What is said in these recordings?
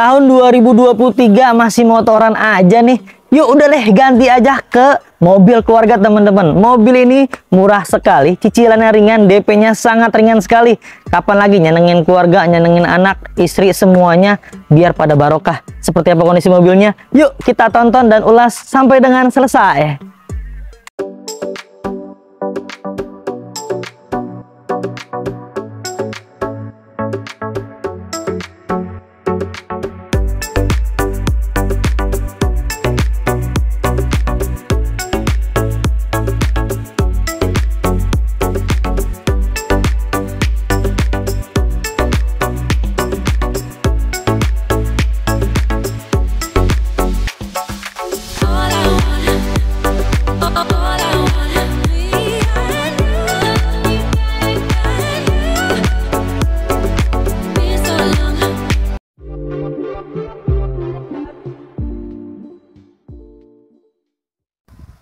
Tahun 2023 masih motoran aja nih. Yuk udah deh ganti aja ke mobil keluarga teman-teman. Mobil ini murah sekali, cicilannya ringan, DP-nya sangat ringan sekali. Kapan lagi nyenengin keluarga, nyenengin anak, istri semuanya biar pada barokah. Seperti apa kondisi mobilnya? Yuk kita tonton dan ulas sampai dengan selesai.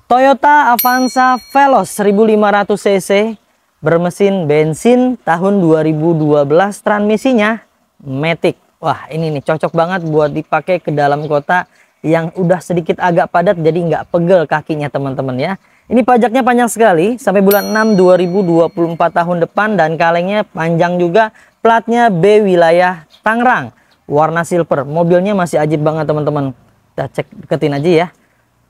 Toyota Avanza Veloz 1500cc bermesin bensin tahun 2012 transmisinya Matic. Wah ini nih cocok banget buat dipakai ke dalam kota yang udah sedikit agak padat jadi nggak pegel kakinya teman-teman ya. Ini pajaknya panjang sekali sampai bulan 6 2024 tahun depan dan kalengnya panjang juga platnya B wilayah Tangerang warna silver mobilnya masih ajib banget teman-teman kita cek deketin aja ya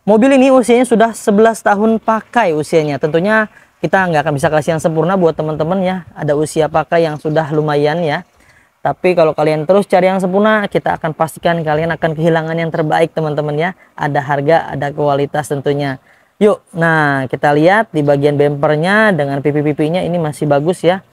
Mobil ini usianya sudah 11 tahun pakai usianya. Tentunya kita nggak akan bisa kasih yang sempurna buat teman-teman ya. Ada usia pakai yang sudah lumayan ya. Tapi kalau kalian terus cari yang sempurna, kita akan pastikan kalian akan kehilangan yang terbaik teman-teman ya. Ada harga, ada kualitas tentunya. Yuk, nah kita lihat di bagian bempernya dengan pipi-pipinya ini masih bagus ya.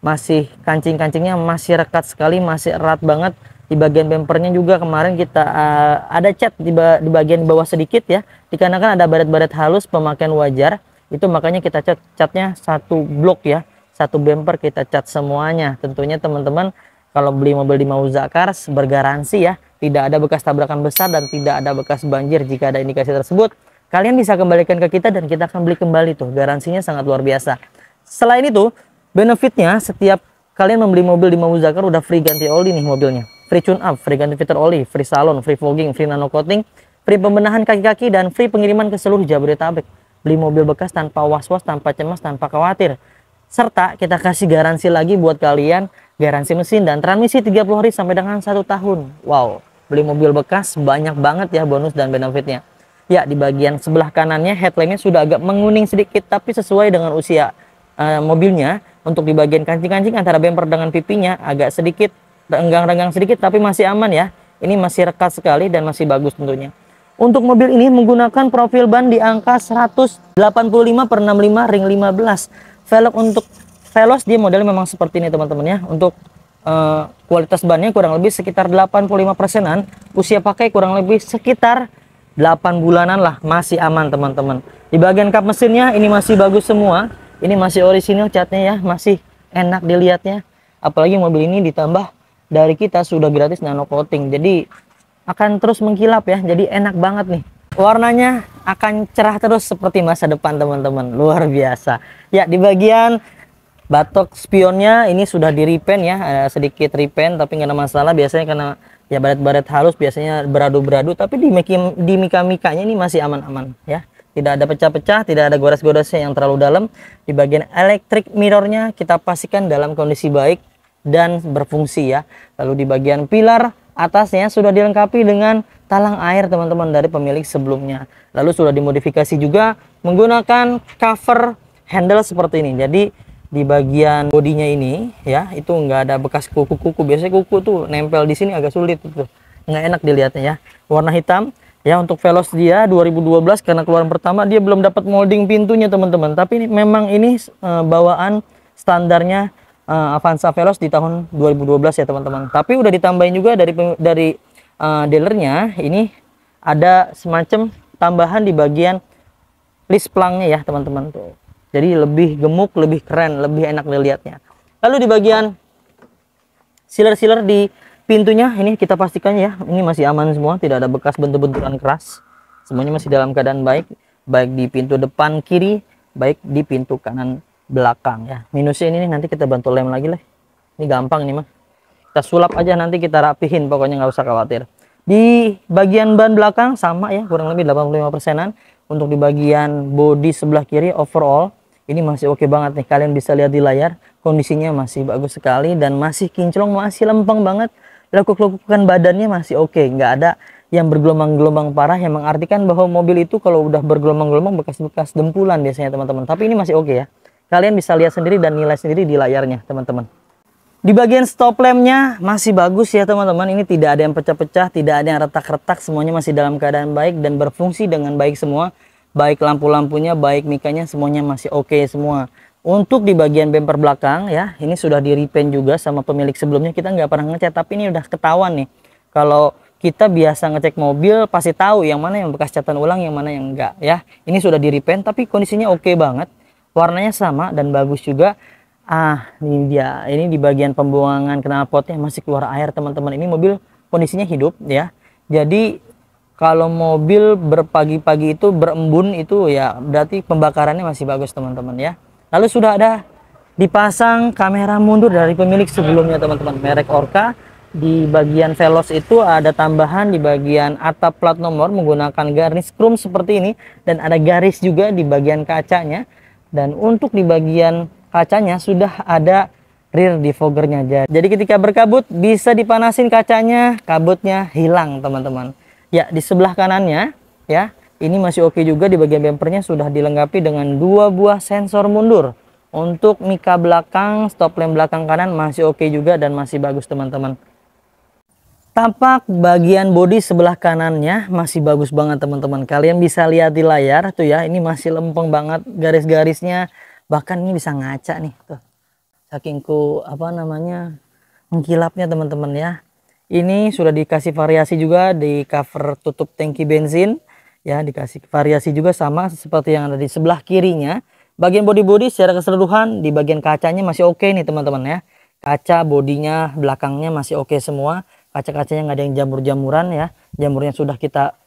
Masih kancing-kancingnya masih rekat sekali, masih erat banget di bagian bempernya juga kemarin kita uh, ada cat di, ba di bagian bawah sedikit ya dikarenakan ada baret-baret halus pemakaian wajar itu makanya kita cat catnya satu blok ya satu bemper kita cat semuanya tentunya teman-teman kalau beli mobil di Cars bergaransi ya tidak ada bekas tabrakan besar dan tidak ada bekas banjir jika ada indikasi tersebut kalian bisa kembalikan ke kita dan kita akan beli kembali tuh garansinya sangat luar biasa selain itu benefitnya setiap kalian membeli mobil di Mauzakar udah free ganti oli nih mobilnya free tune up, free ganti filter oli, free salon, free fogging, free nano coating, free pembenahan kaki-kaki dan free pengiriman ke seluruh Jabodetabek. Beli mobil bekas tanpa was-was, tanpa cemas, tanpa khawatir. Serta kita kasih garansi lagi buat kalian, garansi mesin dan transmisi 30 hari sampai dengan 1 tahun. Wow, beli mobil bekas banyak banget ya bonus dan benefitnya. Ya, di bagian sebelah kanannya headlampnya sudah agak menguning sedikit tapi sesuai dengan usia uh, mobilnya. Untuk di bagian kancing-kancing antara bumper dengan pipinya agak sedikit renggang-renggang sedikit tapi masih aman ya. Ini masih rekat sekali dan masih bagus tentunya. Untuk mobil ini menggunakan profil ban di angka 185 per 65 ring 15. Velg untuk Velos dia modelnya memang seperti ini teman-teman ya. Untuk uh, kualitas bannya kurang lebih sekitar 85 persenan. Usia pakai kurang lebih sekitar 8 bulanan lah masih aman teman-teman di bagian kap mesinnya ini masih bagus semua ini masih orisinil catnya ya masih enak dilihatnya apalagi mobil ini ditambah dari kita sudah gratis nano coating jadi akan terus mengkilap ya jadi enak banget nih warnanya akan cerah terus seperti masa depan teman-teman luar biasa ya di bagian batok spionnya ini sudah di repaint ya ada eh, sedikit repaint tapi nggak ada masalah biasanya karena ya baret-baret halus biasanya beradu-beradu tapi di di mika-mikanya ini masih aman-aman ya tidak ada pecah-pecah tidak ada gores-goresnya yang terlalu dalam di bagian elektrik mirrornya kita pastikan dalam kondisi baik dan berfungsi ya. Lalu di bagian pilar atasnya sudah dilengkapi dengan talang air teman-teman dari pemilik sebelumnya. Lalu sudah dimodifikasi juga menggunakan cover handle seperti ini. Jadi di bagian bodinya ini ya itu nggak ada bekas kuku-kuku. Biasanya kuku tuh nempel di sini agak sulit tuh. Nggak enak dilihatnya ya. Warna hitam ya untuk Veloz dia 2012 karena keluaran pertama dia belum dapat molding pintunya teman-teman. Tapi ini, memang ini e, bawaan standarnya uh, Avanza Veloz di tahun 2012 ya teman-teman. Tapi udah ditambahin juga dari dari uh, dealernya ini ada semacam tambahan di bagian list plangnya ya teman-teman tuh. Jadi lebih gemuk, lebih keren, lebih enak dilihatnya. Lalu di bagian sealer-sealer di pintunya ini kita pastikan ya, ini masih aman semua, tidak ada bekas bentuk benturan keras. Semuanya masih dalam keadaan baik, baik di pintu depan kiri, baik di pintu kanan belakang ya minusnya ini nanti kita bantu lem lagi lah ini gampang nih mah kita sulap aja nanti kita rapihin pokoknya nggak usah khawatir di bagian ban belakang sama ya kurang lebih 85 persenan untuk di bagian body sebelah kiri overall ini masih oke banget nih kalian bisa lihat di layar kondisinya masih bagus sekali dan masih kinclong masih lempeng banget lekuk-lekukan badannya masih oke okay. nggak ada yang bergelombang-gelombang parah yang mengartikan bahwa mobil itu kalau udah bergelombang-gelombang bekas-bekas dempulan biasanya teman-teman tapi ini masih oke ya Kalian bisa lihat sendiri dan nilai sendiri di layarnya, teman-teman. Di bagian stop lampnya masih bagus ya teman-teman. Ini tidak ada yang pecah-pecah, tidak ada yang retak-retak. Semuanya masih dalam keadaan baik dan berfungsi dengan baik semua. Baik lampu-lampunya, baik mikanya, semuanya masih oke okay semua. Untuk di bagian bumper belakang ya, ini sudah di repaint juga sama pemilik sebelumnya. Kita nggak pernah ngecat, tapi ini udah ketahuan nih. Kalau kita biasa ngecek mobil, pasti tahu yang mana yang bekas catan ulang, yang mana yang enggak ya. Ini sudah di repaint, tapi kondisinya oke okay banget warnanya sama dan bagus juga ah ini dia ini di bagian pembuangan knalpotnya masih keluar air teman-teman ini mobil kondisinya hidup ya jadi kalau mobil berpagi-pagi itu berembun itu ya berarti pembakarannya masih bagus teman-teman ya lalu sudah ada dipasang kamera mundur dari pemilik sebelumnya teman-teman merek Orca di bagian velos itu ada tambahan di bagian atap plat nomor menggunakan garis chrome seperti ini dan ada garis juga di bagian kacanya dan untuk di bagian kacanya sudah ada rear defoggernya jadi ketika berkabut bisa dipanasin kacanya kabutnya hilang teman-teman ya di sebelah kanannya ya ini masih oke juga di bagian bumpernya sudah dilengkapi dengan dua buah sensor mundur untuk mika belakang stop lamp belakang kanan masih oke juga dan masih bagus teman-teman tampak bagian bodi sebelah kanannya masih bagus banget teman-teman. Kalian bisa lihat di layar tuh ya. Ini masih lempeng banget garis-garisnya. Bahkan ini bisa ngaca nih tuh. Sakingku apa namanya mengkilapnya teman-teman ya. Ini sudah dikasih variasi juga di cover tutup tangki bensin ya dikasih variasi juga sama seperti yang ada di sebelah kirinya. Bagian bodi-bodi secara keseluruhan di bagian kacanya masih oke okay nih teman-teman ya. Kaca bodinya belakangnya masih oke okay semua kaca-kacanya nggak ada yang jamur-jamuran ya jamurnya sudah kita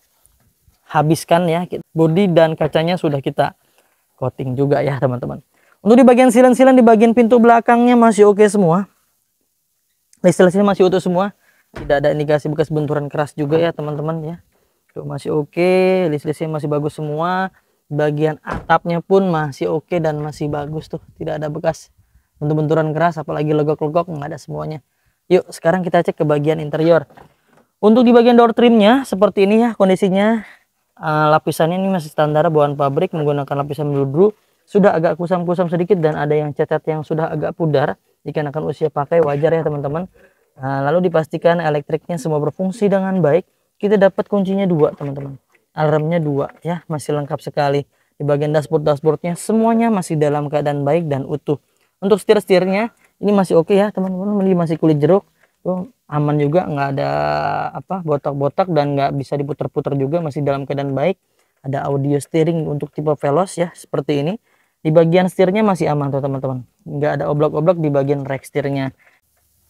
habiskan ya body dan kacanya sudah kita coating juga ya teman-teman untuk di bagian silen-silen di bagian pintu belakangnya masih oke okay semua listrik masih utuh semua tidak ada indikasi bekas benturan keras juga ya teman-teman ya Tuh, masih oke okay. silen masih bagus semua bagian atapnya pun masih oke okay dan masih bagus tuh tidak ada bekas bentur-benturan keras apalagi logok-logok nggak ada semuanya Yuk, sekarang kita cek ke bagian interior. Untuk di bagian door trimnya, seperti ini ya kondisinya. Uh, lapisannya ini masih standar bawaan pabrik menggunakan lapisan bludru. Sudah agak kusam-kusam sedikit dan ada yang cacat yang sudah agak pudar. Dikarenakan usia pakai wajar ya teman-teman. Uh, lalu dipastikan elektriknya semua berfungsi dengan baik. Kita dapat kuncinya dua teman-teman. Alarmnya dua ya, masih lengkap sekali. Di bagian dashboard-dashboardnya semuanya masih dalam keadaan baik dan utuh. Untuk setir-setirnya ini masih oke okay ya teman-teman masih kulit jeruk tuh aman juga nggak ada apa botak-botak dan nggak bisa diputer-puter juga masih dalam keadaan baik ada audio steering untuk tipe Velos ya seperti ini di bagian setirnya masih aman tuh teman-teman nggak ada oblak-oblak di bagian rack setirnya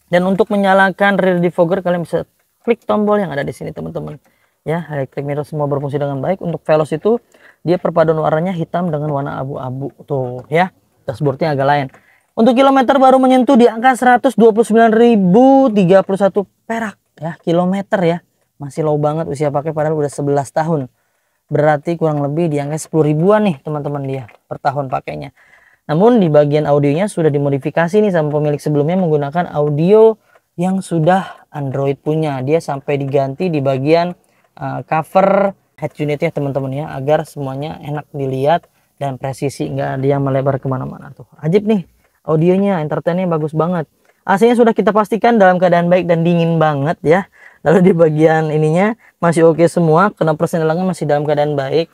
dan untuk menyalakan rear defogger kalian bisa klik tombol yang ada di sini teman-teman ya electric mirror semua berfungsi dengan baik untuk Velos itu dia perpaduan warnanya hitam dengan warna abu-abu tuh ya dashboardnya agak lain untuk kilometer baru menyentuh di angka 129.031 perak ya kilometer ya. Masih low banget usia pakai padahal udah 11 tahun. Berarti kurang lebih di angka 10 ribuan nih teman-teman dia per tahun pakainya. Namun di bagian audionya sudah dimodifikasi nih sama pemilik sebelumnya menggunakan audio yang sudah Android punya. Dia sampai diganti di bagian uh, cover head unit ya teman-teman ya agar semuanya enak dilihat dan presisi nggak yang melebar kemana-mana tuh. Ajib nih audionya, entertainnya bagus banget. AC-nya sudah kita pastikan dalam keadaan baik dan dingin banget ya. Lalu di bagian ininya masih oke okay semua, kena persenelangnya masih dalam keadaan baik.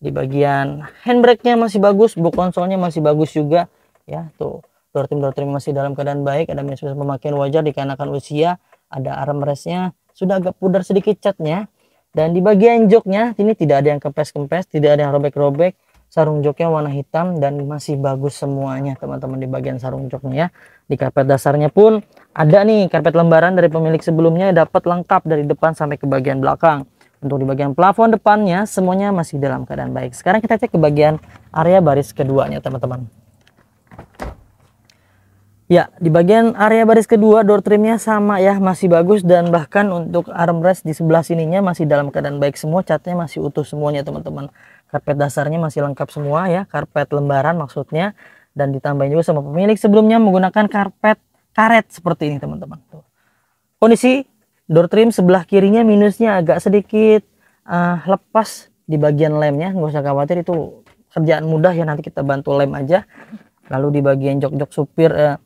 Di bagian handbrake-nya masih bagus, book konsolnya masih bagus juga ya. Tuh, door trim door trim masih dalam keadaan baik, ada minus pemakaian wajar dikarenakan usia, ada armrest-nya sudah agak pudar sedikit catnya. Dan di bagian joknya ini tidak ada yang kempes-kempes, tidak ada yang robek-robek, sarung joknya warna hitam dan masih bagus semuanya teman-teman di bagian sarung joknya ya di karpet dasarnya pun ada nih karpet lembaran dari pemilik sebelumnya dapat lengkap dari depan sampai ke bagian belakang untuk di bagian plafon depannya semuanya masih dalam keadaan baik sekarang kita cek ke bagian area baris keduanya teman-teman Ya, di bagian area baris kedua door trimnya sama ya, masih bagus dan bahkan untuk armrest di sebelah sininya masih dalam keadaan baik semua, catnya masih utuh semuanya teman-teman karpet dasarnya masih lengkap semua ya karpet lembaran maksudnya dan ditambahin juga sama pemilik sebelumnya menggunakan karpet karet seperti ini teman-teman tuh kondisi door trim sebelah kirinya minusnya agak sedikit uh, lepas di bagian lemnya nggak usah khawatir itu kerjaan mudah ya nanti kita bantu lem aja lalu di bagian jok-jok supir uh,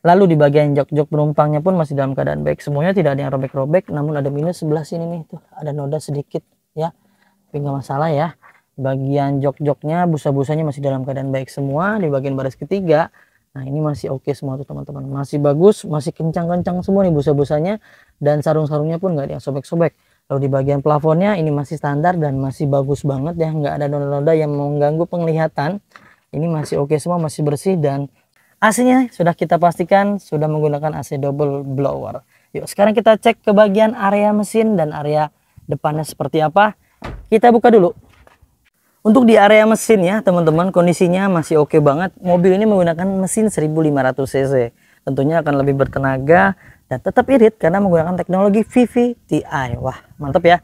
lalu di bagian jok-jok penumpangnya pun masih dalam keadaan baik semuanya tidak ada yang robek-robek namun ada minus sebelah sini nih tuh ada noda sedikit ya tapi nggak masalah ya bagian jok-joknya busa-busanya masih dalam keadaan baik semua di bagian baris ketiga nah ini masih oke okay semua tuh teman-teman masih bagus masih kencang-kencang semua nih busa-busanya dan sarung-sarungnya pun nggak ada yang sobek-sobek lalu di bagian plafonnya ini masih standar dan masih bagus banget ya nggak ada noda-noda yang mengganggu penglihatan ini masih oke okay semua masih bersih dan AC-nya sudah kita pastikan sudah menggunakan AC double blower yuk sekarang kita cek ke bagian area mesin dan area depannya seperti apa kita buka dulu untuk di area mesin ya teman-teman kondisinya masih oke okay banget. Mobil ini menggunakan mesin 1500 cc. Tentunya akan lebih bertenaga dan tetap irit karena menggunakan teknologi VVTi. Wah mantap ya.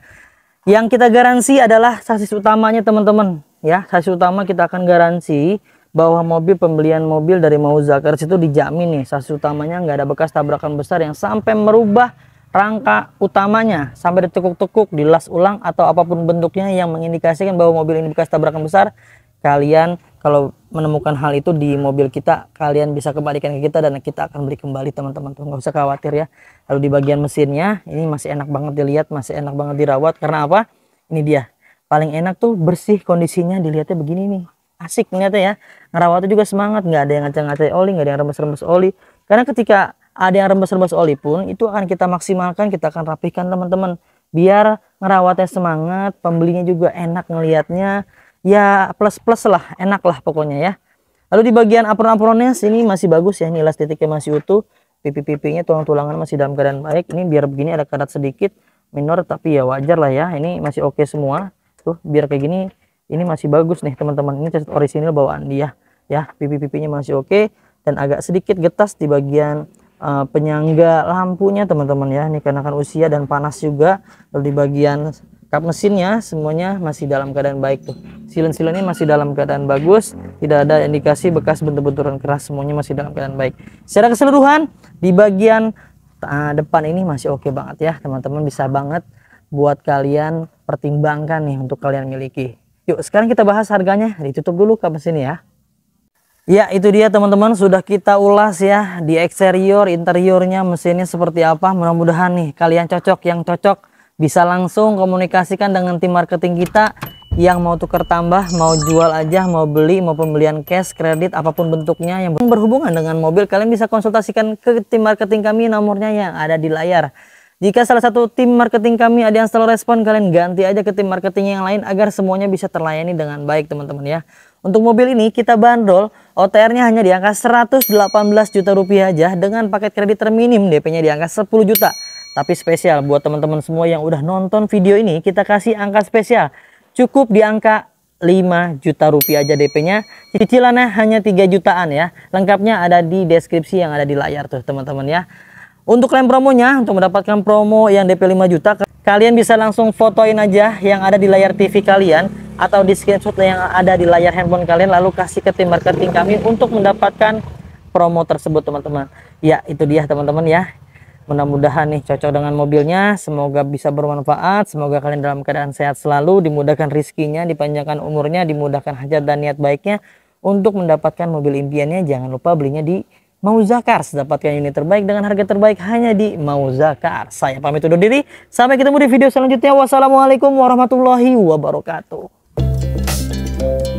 Yang kita garansi adalah sasis utamanya teman-teman. Ya sasis utama kita akan garansi bahwa mobil pembelian mobil dari Mauzakers itu dijamin nih sasis utamanya nggak ada bekas tabrakan besar yang sampai merubah rangka utamanya sampai ditekuk-tekuk, dilas ulang atau apapun bentuknya yang mengindikasikan bahwa mobil ini bekas tabrakan besar, kalian kalau menemukan hal itu di mobil kita, kalian bisa kembalikan ke kita dan kita akan beri kembali teman-teman. Nggak usah khawatir ya. Lalu di bagian mesinnya, ini masih enak banget dilihat, masih enak banget dirawat. Karena apa? Ini dia. Paling enak tuh bersih kondisinya dilihatnya begini nih. Asik ternyata ya. Ngerawatnya juga semangat, nggak ada yang ngacang-ngacang oli, nggak ada yang remes-remes oli. Karena ketika ada yang rembes-rembes oli pun itu akan kita maksimalkan kita akan rapihkan teman-teman biar ngerawatnya semangat pembelinya juga enak ngelihatnya ya plus plus lah enak lah pokoknya ya lalu di bagian apron-apronnya sini masih bagus ya ini titiknya masih utuh pipi-pipinya tulang-tulangan masih dalam keadaan baik ini biar begini ada karat sedikit minor tapi ya wajar lah ya ini masih oke okay semua tuh biar kayak gini ini masih bagus nih teman-teman ini cacat orisinil bawaan dia ya pipi-pipinya masih oke okay, dan agak sedikit getas di bagian uh, penyangga lampunya teman-teman ya ini karena kan usia dan panas juga di bagian kap mesinnya semuanya masih dalam keadaan baik tuh silen silen ini masih dalam keadaan bagus tidak ada indikasi bekas bentur-benturan keras semuanya masih dalam keadaan baik secara keseluruhan di bagian uh, depan ini masih oke okay banget ya teman-teman bisa banget buat kalian pertimbangkan nih untuk kalian miliki yuk sekarang kita bahas harganya ditutup dulu kap mesin ya Ya itu dia teman-teman sudah kita ulas ya di eksterior interiornya mesinnya seperti apa mudah-mudahan nih kalian cocok yang cocok bisa langsung komunikasikan dengan tim marketing kita yang mau tukar tambah mau jual aja mau beli mau pembelian cash kredit apapun bentuknya yang berhubungan dengan mobil kalian bisa konsultasikan ke tim marketing kami nomornya yang ada di layar jika salah satu tim marketing kami ada yang selalu respon kalian ganti aja ke tim marketing yang lain agar semuanya bisa terlayani dengan baik teman-teman ya untuk mobil ini kita bandrol OTR-nya hanya di angka 118 juta rupiah aja dengan paket kredit terminim DP-nya di angka 10 juta. Tapi spesial buat teman-teman semua yang udah nonton video ini kita kasih angka spesial. Cukup di angka 5 juta rupiah aja DP-nya. Cicilannya hanya 3 jutaan ya. Lengkapnya ada di deskripsi yang ada di layar tuh teman-teman ya. Untuk lem promonya, untuk mendapatkan promo yang DP 5 juta, kalian bisa langsung fotoin aja yang ada di layar TV kalian atau di screenshot yang ada di layar handphone kalian lalu kasih ke tim marketing kami untuk mendapatkan promo tersebut teman-teman. Ya, itu dia teman-teman ya. Mudah-mudahan nih cocok dengan mobilnya, semoga bisa bermanfaat, semoga kalian dalam keadaan sehat selalu, dimudahkan rizkinya, dipanjangkan umurnya, dimudahkan hajat dan niat baiknya untuk mendapatkan mobil impiannya. Jangan lupa belinya di Mau Mauzakars. Dapatkan unit terbaik dengan harga terbaik hanya di Mau Zakar. Saya pamit undur diri. Sampai ketemu di video selanjutnya. Wassalamualaikum warahmatullahi wabarakatuh.